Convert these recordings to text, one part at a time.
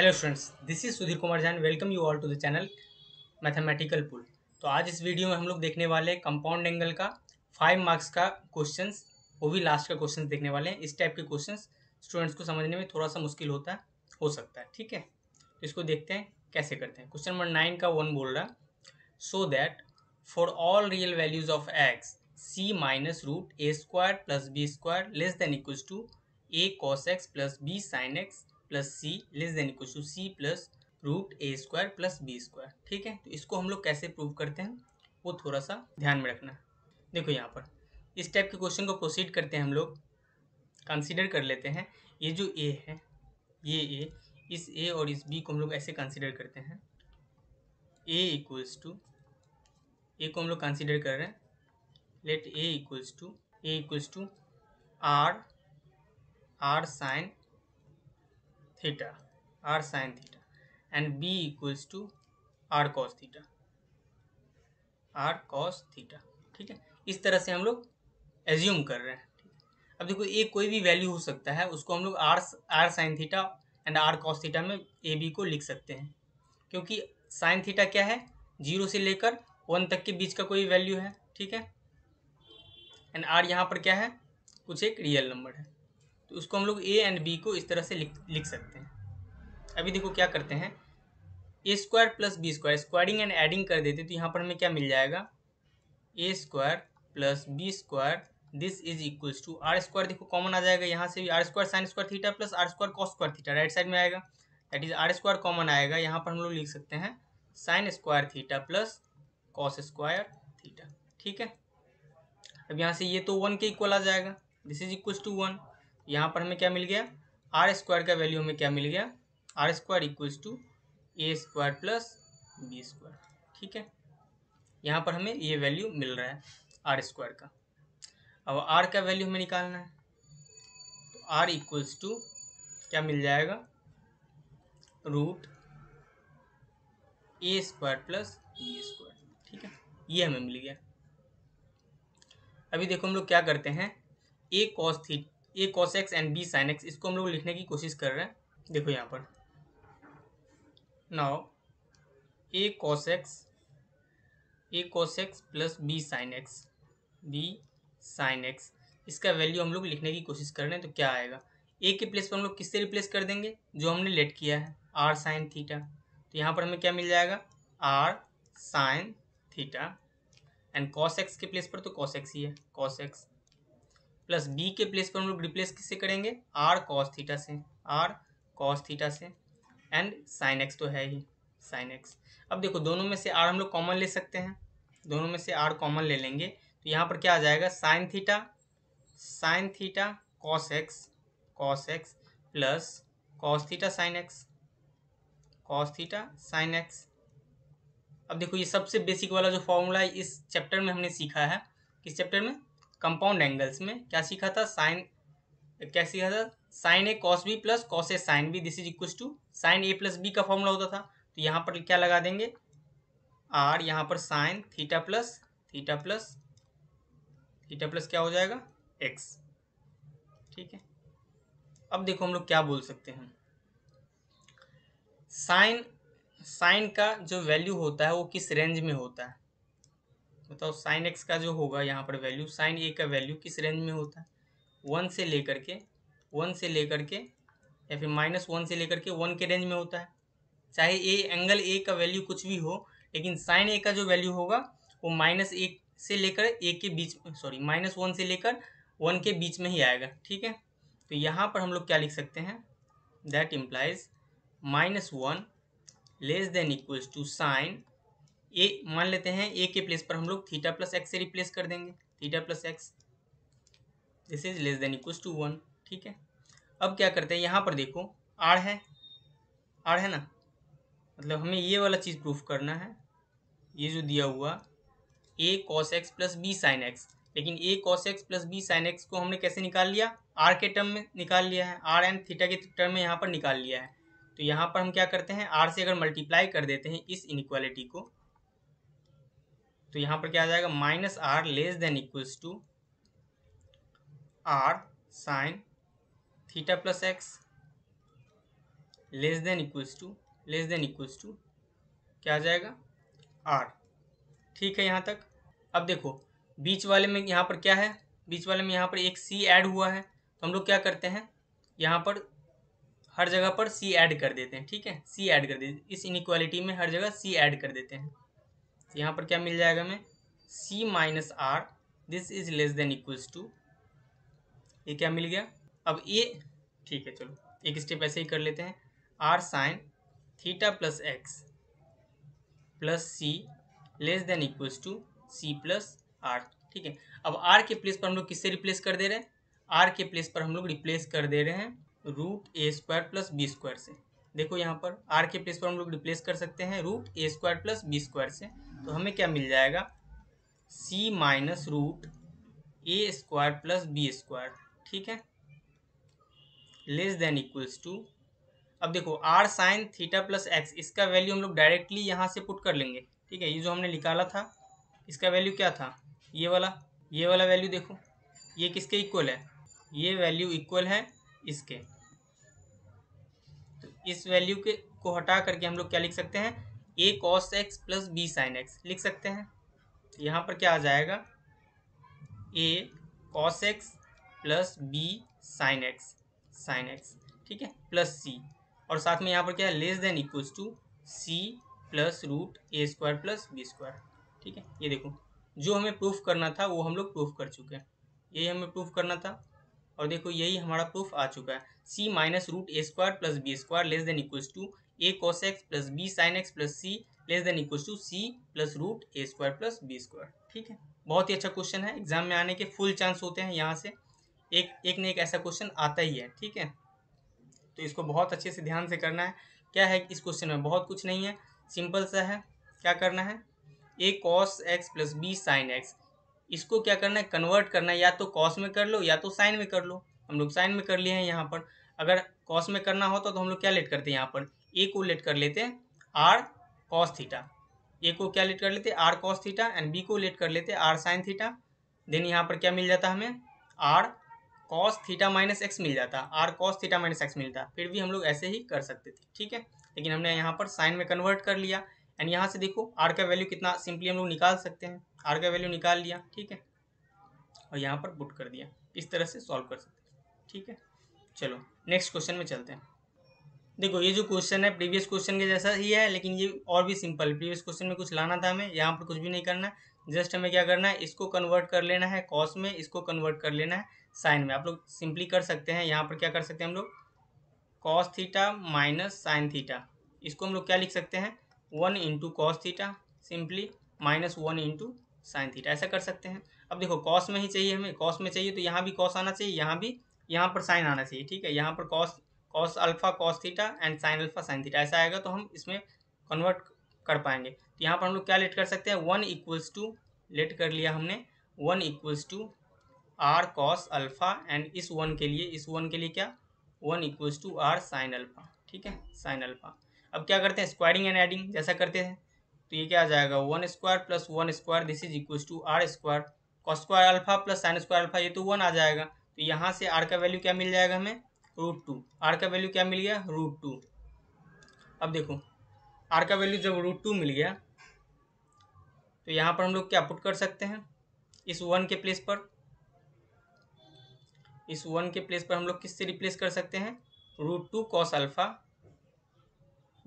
hello friends this is Sudhir Kumar Jain welcome you all to the channel mathematical pool तो आज इस video में हम लोग देखने वाले हैं कंपाउंड एंगल का फाइव मार्क्स का क्वेश्चंस वो भी लास्ट का क्वेश्चंस देखने वाले हैं इस टाइप के क्वेश्चंस स्टूडेंट्स को समझने में थोड़ा सा मुश्किल होता हो सकता है ठीक है तो इसको देखते हैं कैसे करते हैं क्वेश्चन नंबर नाइन का वन बोल रहा so that for all real values of x c minus root a square plus b square less than equals to a cos x plus b sine x plus c less than equal to c plus root a square plus b square ठीक है तो इसको हम लोग कैसे prove करते हैं वो थोड़ा सा ध्यान में रखना देखो यहाँ पर इस टाइप के क्वेश्चन को प्रोसीड करते हैं हम लोग कंसिडर कर लेते हैं ये जो ए है ये ए इस ए और इस बी को हम लोग ऐसे कंसिडर करते हैं ए इक्वल्स टू ए को हम लोग कंसिडर कर रहे हैं let a equals to a equals to r r sine theta r साइन theta and b equals to r cos theta r cos theta ठीक है इस तरह से हम लोग एज्यूम कर रहे हैं अब देखो ए कोई भी वैल्यू हो सकता है उसको हम लोग r r sine theta and r cos theta में ए बी को लिख सकते हैं क्योंकि साइन थीटा क्या है जीरो से लेकर वन तक के बीच का कोई वैल्यू है ठीक है एंड आर यहाँ पर क्या है कुछ एक रियल नंबर है तो उसको हम लोग ए एंड बी को इस तरह से लिख लिख सकते हैं अभी देखो क्या करते हैं a square plus b square squaring and adding कर देते तो यहाँ पर हमें क्या मिल जाएगा a square plus b square this is equals to are square देखो कॉमन आ जाएगा यहाँ से भी r square sine square theta plus r square cos square theta right side में आएगा that is r square common आएगा यहाँ पर हम लोग लिख सकते हैं sine square theta plus cos square theta ठीक है अब यहाँ से ये तो वन के इक्वल आ जाएगा this is equals to one यहाँ पर हमें क्या मिल गया आर स्क्वायर का वैल्यू हमें क्या मिल गया r square equals to a square plus b square ठीक है यहाँ पर हमें ये वैल्यू मिल रहा है आर स्क्वायर का अब आर का वैल्यू हमें निकालना है तो आर इक्वल्स टू क्या मिल जाएगा root a square plus b square ठीक है ये हमें मिल गया अभी देखो हम लोग क्या करते हैं a cos a cos x and b sine x इसको हम लोग लिखने की कोशिश कर रहे हैं देखो यहाँ पर now a cos x a cos x plus b sine x b sine x इसका वैल्यू हम लोग लिखने की कोशिश कर रहे हैं तो क्या आएगा ए के प्लेस पर हम लोग किससे रिप्लेस कर देंगे जो हमने लेट किया है आर साइन थीटा तो यहाँ पर हमें क्या मिल जाएगा r sine theta and cos x के प्लेस पर तो कॉस एक्स ही है कॉस एक्स प्लस बी के प्लेस पर हम लोग रिप्लेस किससे करेंगे आर कॉस थीटा से आर कॉस थीटा से एंड साइन एक्स तो है ही साइन एक्स अब देखो दोनों में से आर हम लोग कॉमन ले सकते हैं दोनों में से आर कॉमन ले लेंगे तो यहाँ पर क्या आ जाएगा sine theta sine theta cos x cos x plus cos theta sine x cos theta sine x अब देखो ये सबसे बेसिक वाला जो फॉर्मूला है इस चैप्टर में हमने सीखा है किस चैप्टर में कंपाउंड एंगल्स में क्या सीखा था साइन क्या सीखा था sine A cos B plus cos A sine b this is equal to sine a plus b का फॉर्मूला होता था तो यहाँ पर क्या लगा देंगे आर यहाँ पर sine theta plus theta plus theta plus क्या हो जाएगा एक्स ठीक है अब देखो हम लोग क्या बोल सकते हैं साइन साइन का जो वैल्यू होता है वो किस रेंज में होता है बताओ साइन एक्स का जो होगा यहाँ पर वैल्यू साइन ए का वैल्यू किस रेंज में होता है वन से लेकर के वन से लेकर के या फिर माइनस वन से लेकर के वन के रेंज में होता है चाहे ए एंगल ए का वैल्यू कुछ भी हो लेकिन साइन ए का जो वैल्यू होगा वो माइनस एक से लेकर ए के बीच सॉरी माइनस वन से लेकर वन के बीच में ही आएगा ठीक है तो यहाँ पर हम लोग क्या लिख सकते हैं that implies minus one less than equals to sine a मान लेते हैं ए के प्लेस पर हम लोग थीटा प्लस एक्स से रिप्लेस कर देंगे theta plus x this is less than equals to one ठीक है अब क्या करते हैं यहाँ पर देखो आर है आर है ना मतलब हमें ये वाला चीज़ प्रूफ करना है ये जो दिया हुआ a cos x plus b sine x लेकिन a cos x plus b sine x को हमने कैसे निकाल लिया आर के टर्म में निकाल लिया है आर एंड थीटा के टर्म में यहाँ पर निकाल लिया है तो यहाँ पर हम क्या करते हैं आर से अगर मल्टीप्लाई कर देते हैं इस इनक्वालिटी को तो यहाँ पर क्या आ जाएगा minus r less than equals to r sine theta plus x less than equals to less than equals to क्या आ जाएगा आर ठीक है यहाँ तक अब देखो बीच वाले में यहाँ पर क्या है बीच वाले में यहाँ पर एक सी ऐड हुआ है तो हम लोग क्या करते हैं यहाँ पर हर जगह पर सी ऐड कर देते हैं ठीक है सी ऐड कर देते इस इनक्वालिटी में हर जगह सी ऐड कर देते हैं तो यहाँ पर क्या मिल जाएगा हमें c minus r this is less than equals to ये क्या मिल गया अब ये ठीक है चलो एक स्टेप ऐसे ही कर लेते हैं are sine theta plus x plus c less than equals to c plus r ठीक है अब आर के प्लेस पर हम लोग किससे रिप्लेस कर दे रहे हैं आर के प्लेस पर हम लोग रिप्लेस कर दे रहे हैं root a square plus b square से देखो यहाँ पर आर के प्लेस पर हम लोग रिप्लेस कर सकते हैं root a square plus b square से तो हमें क्या मिल जाएगा c minus root a square plus b square ठीक है लेस देन इक्वल्स टू अब देखो r sine theta plus x इसका वैल्यू हम लोग डायरेक्टली यहाँ से पुट कर लेंगे ठीक है ये जो हमने निकाला था इसका वैल्यू क्या था ये वाला ये वाला वैल्यू देखो ये किसके इक्वल है ये वैल्यू इक्वल है इसके तो इस वैल्यू के को हटा करके हम लोग क्या लिख सकते हैं a cos x plus b sine x लिख सकते हैं तो यहाँ पर क्या आ जाएगा a cos x plus b sine x sine x ठीक है प्लस सी और साथ में यहाँ पर क्या है less than equals to c plus root a square plus b square ठीक है ये देखो जो हमें प्रूफ करना था वो हम लोग प्रूफ कर चुके हैं यही हमें प्रूफ करना था और देखो यही हमारा प्रूफ आ चुका है c minus root a square plus b square less than equals to a cos x plus b sine x plus c less than equal to c plus root a square plus b square ठीक है बहुत ही अच्छा question है exam में आने के full chance होते हैं यहाँ से एक एक ने एक ऐसा क्वेश्चन आता ही है ठीक है तो इसको बहुत अच्छे से ध्यान से करना है क्या है इस क्वेश्चन में बहुत कुछ नहीं है सिंपल सा है क्या करना है a cos x plus b sine x इसको क्या करना है कन्वर्ट करना है या तो कॉस में कर लो या तो साइन में कर लो हम लोग साइन में कर लिए हैं यहाँ पर अगर कॉस में करना होता तो हम लोग क्या लेट करते हैं यहाँ पर ए को लेट कर लेते हैं आर कॉस थीटा ए को क्या लेट कर लेते r cos theta and b को लेट कर लेते आर साइन थीटा देन यहाँ पर क्या मिल जाता हमें r cos theta minus x मिल जाता r cos theta minus x मिलता फिर भी हम लोग ऐसे ही कर सकते थे ठीक है लेकिन हमने यहाँ पर साइन में कन्वर्ट कर लिया एंड यहाँ से देखो आर का वैल्यू कितना सिंपली हम लोग निकाल सकते हैं आर का वैल्यू निकाल लिया ठीक है और यहाँ पर पुट कर दिया इस तरह से सॉल्व कर सकते ठीक है चलो नेक्स्ट क्वेश्चन में चलते हैं देखो ये जो क्वेश्चन है प्रीवियस क्वेश्चन के जैसा ही है लेकिन ये और भी सिंपल प्रीवियस क्वेश्चन में कुछ लाना था हमें यहाँ पर कुछ भी नहीं करना जस्ट हमें क्या करना है इसको कन्वर्ट कर लेना है कॉस में इसको कन्वर्ट कर लेना है साइन में आप लोग सिंपली कर सकते हैं यहाँ पर क्या कर सकते हैं हम लोग cos theta minus sine theta इसको हम लोग क्या लिख सकते हैं one into cos theta simply minus one into sine theta ऐसा कर सकते हैं अब देखो कॉस में ही चाहिए हमें कॉस में चाहिए तो यहाँ भी कॉस आना चाहिए यहाँ भी यहाँ पर साइन आना चाहिए ठीक है यहाँ पर cos cos alpha cos theta and sine alpha sine theta ऐसा आएगा तो हम इसमें कन्वर्ट कर पाएंगे तो यहाँ पर हम लोग क्या लेट कर सकते हैं वन इक्वल्स टू लेट कर लिया हमने one equals to r cos alpha and इस वन के लिए इस वन के लिए क्या one equals to r sine alpha ठीक है साइन अल्फा अब क्या करते हैं स्क्वायरिंग एंड एडिंग जैसा करते हैं तो ये क्या आ जाएगा one square plus one square this is equals to are square cos square alpha plus sine square alpha ये तो वन आ जाएगा तो यहाँ से आर का वैल्यू क्या मिल जाएगा हमें रूट टू आर का वैल्यू क्या मिल गया रूट टू अब देखो आर का वैल्यू जब रूट टू मिल गया तो यहाँ पर हम लोग क्या पुट कर सकते हैं इस वन के प्लेस पर इस वन के प्लेस पर हम लोग किससे रिप्लेस कर सकते हैं रूट टू कॉस अल्फ़ा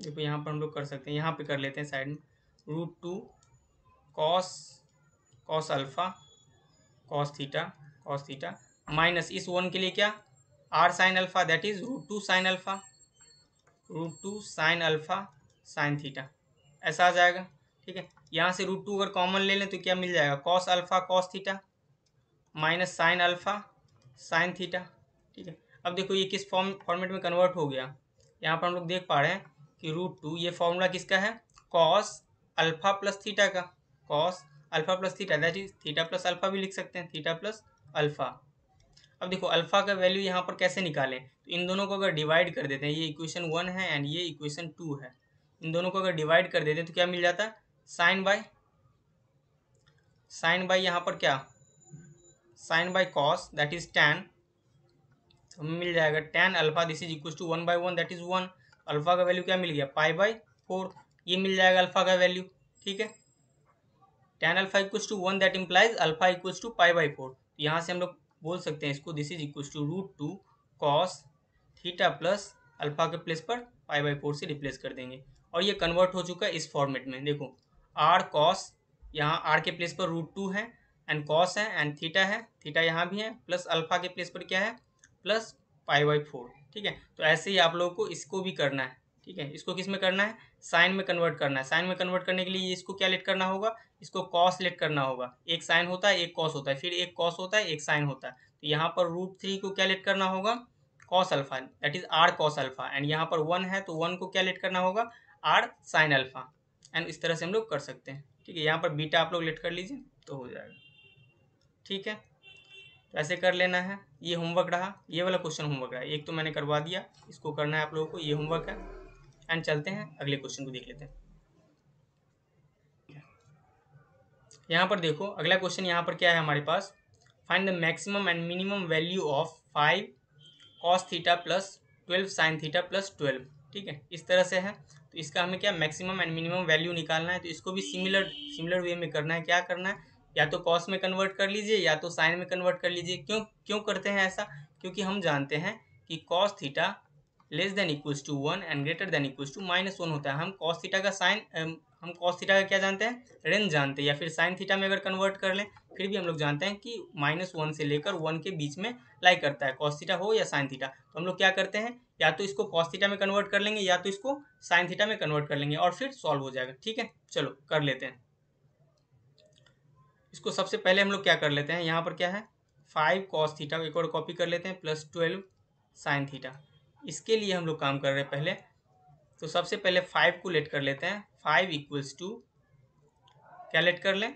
देखो यहाँ पर हम लोग कर सकते हैं यहाँ पे कर लेते हैं साइड में root two cos cos alpha cos theta cos theta minus इस वन के लिए क्या r sine alpha that is root two sine alpha root two sine alpha sine theta ऐसा आ जाएगा ठीक है यहाँ से रूट टू अगर कॉमन ले लें तो क्या मिल जाएगा cos alpha cos theta minus sine alpha sine theta ठीक है अब देखो ये किस फॉर्म फॉर्मेट में कन्वर्ट हो गया यहाँ पर हम लोग देख पा रहे हैं कि रूट टू ये फॉर्मूला किसका है कॉस अल्फा प्लस थीटा का cos alpha plus theta that is theta plus alpha भी लिख सकते हैं थीटा प्लस अल्फा अब देखो अल्फा का वैल्यू यहाँ पर कैसे निकालें तो इन दोनों को अगर डिवाइड कर देते हैं ये इक्वेशन वन है एंड ये इक्वेशन टू है इन दोनों को अगर डिवाइड कर देते हैं तो क्या मिल जाता है साइन बाय साइन बाय यहाँ पर क्या sine by cos that is tan हमें मिल जाएगा tan alpha this is equal to one by one that is one alpha का वैल्यू क्या मिल गया पाई बाई फोर ये मिल जाएगा अल्फा का वैल्यू ठीक है tan alpha equal to one that implies alpha equal to pi by four यहाँ से हम लोग बोल सकते हैं इसको this is equal to root two cos theta plus alpha के प्लेस पर पाई बाई फोर से रिप्लेस कर देंगे और ये कन्वर्ट हो चुका है इस फॉर्मेट में देखो आर कॉस यहाँ आर के प्लेस पर रूट टू है एंड कॉस है एंड थीटा है थीटा यहाँ भी है प्लस अल्फा के प्लेस पर क्या है प्लस पाई बाई फोर ठीक है तो ऐसे ही आप लोगों को इसको भी करना है ठीक है इसको किस में करना है साइन में कन्वर्ट करना है साइन में कन्वर्ट करने के लिए इसको क्या लेट करना होगा इसको कॉस लेट करना होगा एक साइन होता है एक कॉस होता है फिर एक कॉस होता है एक साइन होता है तो यहाँ पर रूट थ्री को क्या लेट करना होगा cos alpha that is r cos alpha and यहाँ पर वन है तो वन को क्या लेट करना होगा आर साइन अल्फा एंड इस तरह से हम लोग कर सकते हैं ठीक है यहाँ पर बीटा आप लोग लेट कर लीजिए तो हो जाएगा ठीक है तो ऐसे कर लेना है ये होमवर्क रहा ये वाला क्वेश्चन होमवर्क रहा एक तो मैंने करवा दिया इसको करना है आप लोगों को ये होमवर्क है एंड चलते हैं अगले क्वेश्चन को देख लेते हैं यहाँ पर देखो अगला क्वेश्चन यहाँ पर क्या है हमारे पास find the maximum and minimum value of five cos theta plus twelve sine theta plus twelve ठीक है इस तरह से है तो इसका हमें क्या मैक्सिमम एंड मिनिमम वैल्यू निकालना है तो इसको भी सिमिलर सिमिलर वे में करना है क्या करना है या तो कॉस में कन्वर्ट कर लीजिए या तो साइन में कन्वर्ट कर लीजिए क्यों क्यों करते हैं ऐसा क्योंकि हम जानते हैं कि cos theta less than equals to one and greater than equals to minus one होता है हम कॉस थीटा का साइन हम कॉस थीटा का क्या जानते हैं रेंज जानते हैं या फिर साइन थीटा में अगर कन्वर्ट कर लें फिर भी हम लोग जानते हैं कि माइनस वन से लेकर वन के बीच में लाई करता है कॉस थीटा हो या साइन थीटा तो हम लोग क्या करते हैं या तो इसको कॉस थीटा में कन्वर्ट कर लेंगे या तो इसको साइन थीटा में कन्वर्ट कर लेंगे और फिर सॉल्व हो जाएगा ठीक है चलो कर लेते हैं इसको सबसे पहले हम लोग क्या कर लेते हैं यहाँ पर क्या है फाइव कॉस थीटा को एक और कॉपी कर लेते हैं प्लस ट्वेल्व साइन थीटा इसके लिए हम लोग काम कर रहे हैं पहले तो सबसे पहले फाइव को लेट कर लेते हैं फाइव इक्वल्स टू क्या लेट कर लें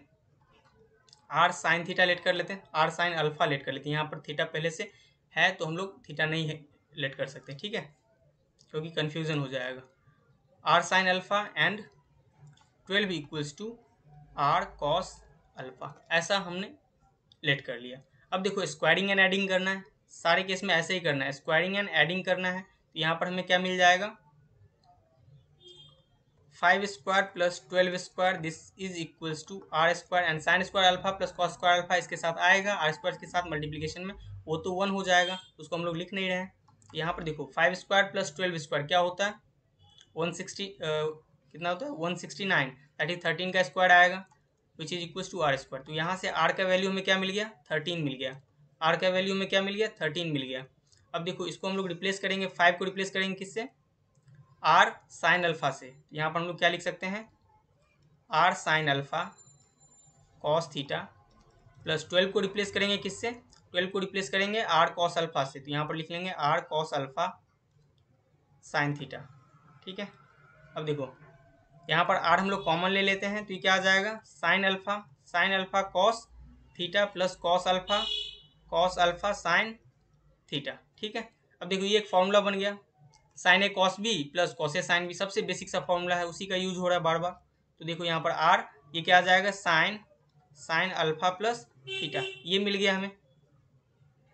आर साइन थीटा लेट कर लेते हैं आर साइन अल्फा लेट कर लेते हैं यहाँ पर थीटा पहले से है तो हम लोग थीटा नहीं है लेट कर सकते ठीक है क्योंकि कन्फ्यूज़न हो जाएगा r sine alpha and twelve equals to r cos alpha ऐसा हमने लेट कर लिया अब देखो स्क्वायरिंग एंड एडिंग करना है सारे केस में ऐसे ही करना है स्क्वायरिंग एंड एडिंग करना है तो यहाँ पर हमें क्या मिल जाएगा five square plus twelve square this is equals to are square and sine square alpha plus cos square alpha इसके साथ आएगा आर स्क्वायर के साथ मल्टीप्लीकेशन में वो तो वन हो जाएगा उसको हम लोग लिख नहीं रहे हैं यहाँ पर देखो five square plus twelve square क्या होता है वन सिक्सटी कितना होता है one sixty nine that is thirteen का स्क्वायर आएगा which is equals to are square तो यहाँ से आर का वैल्यू हमें क्या मिल गया थर्टीन मिल गया आर का वैल्यू में क्या मिल गया थर्टीन मिल गया अब देखो इसको हम लोग रिप्लेस करेंगे फाइव को रिप्लेस करेंगे किससे आर साइन अल्फ़ा से यहाँ पर हम लोग क्या लिख सकते हैं are sine alpha cos theta plus twelve को रिप्लेस करेंगे किससे ट्वेल्व को रिप्लेस करेंगे आर कॉस अल्फ़ा से तो यहाँ पर लिख लेंगे R cos alpha sine theta ठीक है अब देखो यहाँ पर आर हम लोग कॉमन ले लेते हैं तो ये क्या आ जाएगा sine alpha sine alpha cos theta plus cos alpha cos alpha sine theta ठीक है अब देखो ये एक फॉर्मूला बन गया साइन ए कॉस बी प्लस कॉस ए साइन बी सबसे बेसिक सा फॉर्मूला है उसी का यूज हो रहा है बार बार तो देखो यहाँ पर आर ये क्या आ जाएगा sine sine alpha plus theta ये मिल गया हमें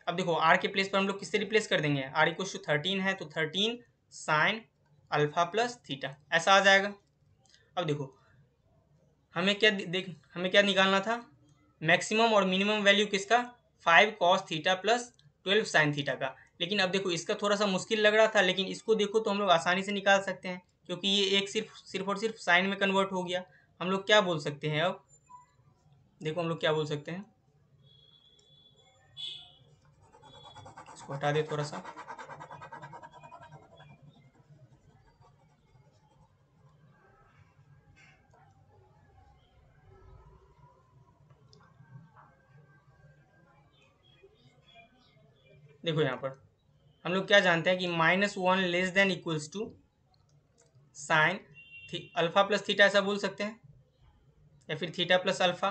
अब देखो आर के प्लेस पर हम लोग किससे रिप्लेस कर देंगे आर इक्व टू थर्टीन है तो thirteen sine alpha plus theta ऐसा आ जाएगा अब देखो हमें क्या देख हमें क्या निकालना था मैक्सिमम और मिनिमम वैल्यू किसका five cos theta plus twelve sine theta का लेकिन अब देखो इसका थोड़ा सा मुश्किल लग रहा था लेकिन इसको देखो तो हम लोग आसानी से निकाल सकते हैं क्योंकि ये एक सिर्फ सिर्फ और सिर्फ साइन में कन्वर्ट हो गया हम लोग क्या बोल सकते हैं अब देखो हम लोग क्या बोल सकते हैं इसको हटा दे थोड़ा सा देखो यहाँ पर हम लोग क्या जानते हैं कि minus one less than equals to sine थी अल्फा प्लस थीटा ऐसा बोल सकते हैं या फिर theta plus alpha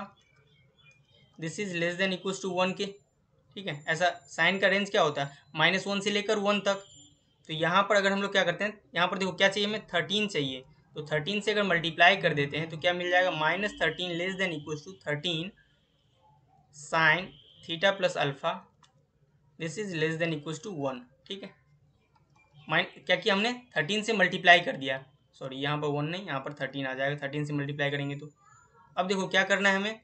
this is less than equals to one के ठीक है ऐसा साइन का रेंज क्या होता है माइनस वन से लेकर वन तक तो यहाँ पर अगर हम लोग क्या करते हैं यहाँ पर देखो क्या चाहिए हमें थर्टीन चाहिए तो थर्टीन से अगर मल्टीप्लाई कर देते हैं तो क्या मिल जाएगा minus thirteen less than equals to thirteen sine theta plus alpha this is less than इक्व टू वन ठीक है माइन क्या किया हमने थर्टीन से मल्टीप्लाई कर दिया सॉरी यहाँ पर वन नहीं यहाँ पर थर्टीन आ जाएगा थर्टीन से मल्टीप्लाई करेंगे तो अब देखो क्या करना है हमें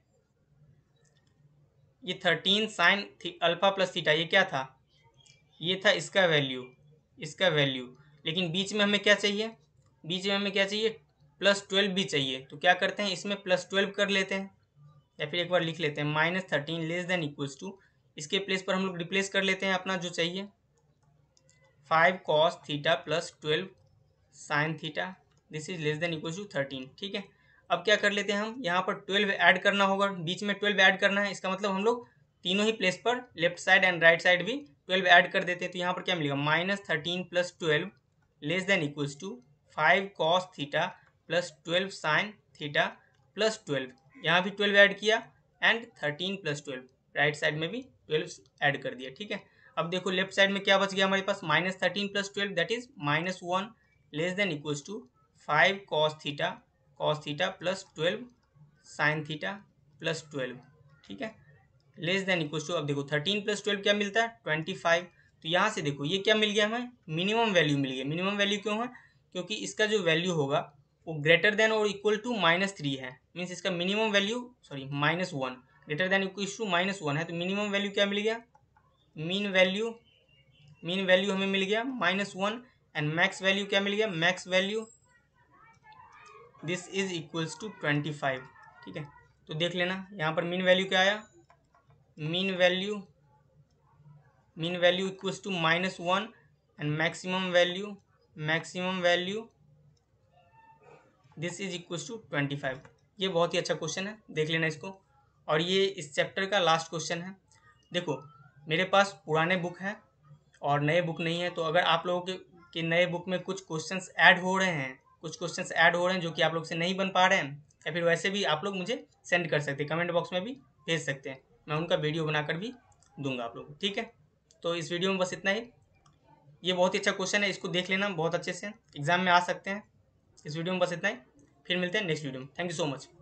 ये thirteen sine alpha plus theta ये क्या था ये था इसका वैल्यू इसका वैल्यू लेकिन बीच में हमें क्या चाहिए बीच में हमें क्या चाहिए प्लस ट्वेल्व भी चाहिए तो क्या करते हैं इसमें प्लस ट्वेल्व कर लेते हैं या फिर एक बार लिख लेते हैं minus thirteen less than equals to इसके प्लेस पर हम लोग रिप्लेस कर लेते हैं अपना जो चाहिए five cos theta plus twelve sine theta this is less than equal to thirteen ठीक है अब क्या कर लेते हैं हम यहाँ पर ट्वेल्व ऐड करना होगा बीच में ट्वेल्व ऐड करना है इसका मतलब हम लोग तीनों ही प्लेस पर left side and right side भी ट्वेल्व ऐड कर देते हैं तो यहाँ पर क्या मिलेगा minus thirteen plus twelve less than equals to five cos theta plus twelve sine theta plus twelve यहाँ भी ट्वेल्व ऐड किया and thirteen plus twelve right side में भी ट्वेल्व ऐड कर दिया ठीक है अब देखो लेफ्ट साइड में क्या बच गया हमारे पास minus thirteen plus twelve that is minus one less than equals to five cos theta cos theta plus twelve sine theta plus twelve ठीक है लेस देन इक्वल्स टू अब देखो थर्टीन प्लस ट्वेल्व क्या मिलता है ट्वेंटी फाइव तो यहाँ से देखो ये क्या मिल गया हमें मिनिमम वैल्यू मिल गया मिनिमम वैल्यू क्यों है क्योंकि इसका जो वैल्यू होगा वो ग्रेटर देन और इक्वल टू माइनस थ्री है मीन्स इसका minimum value sorry minus one greater than equals to minus one है तो मिनिमम वैल्यू क्या मिल गया मीन वैल्यू मीन वैल्यू हमें मिल गया minus one and max value क्या मिल गया max value this is equals to twenty five ठीक है तो देख लेना यहाँ पर मीन वैल्यू क्या आया mean value mean value equals to minus one and maximum value maximum value this is equals to twenty five ये बहुत ही अच्छा क्वेश्चन है देख लेना इसको और ये इस चैप्टर का लास्ट क्वेश्चन है देखो मेरे पास पुराने बुक है और नए बुक नहीं है तो अगर आप लोगों के, कि नए बुक में कुछ क्वेश्चंस ऐड हो रहे हैं कुछ क्वेश्चंस ऐड हो रहे हैं जो कि आप लोग से नहीं बन पा रहे हैं या फिर वैसे भी आप लोग मुझे सेंड कर सकते हैं कमेंट बॉक्स में भी भेज सकते हैं मैं उनका वीडियो बनाकर भी दूंगा आप लोग को ठीक है तो इस वीडियो में बस इतना ही ये बहुत ही अच्छा क्वेश्चन है इसको देख लेना बहुत अच्छे से एग्जाम में आ सकते हैं इस वीडियो में बस इतना ही फिर मिलते हैं नेक्स्ट वीडियो में थैंक यू सो मच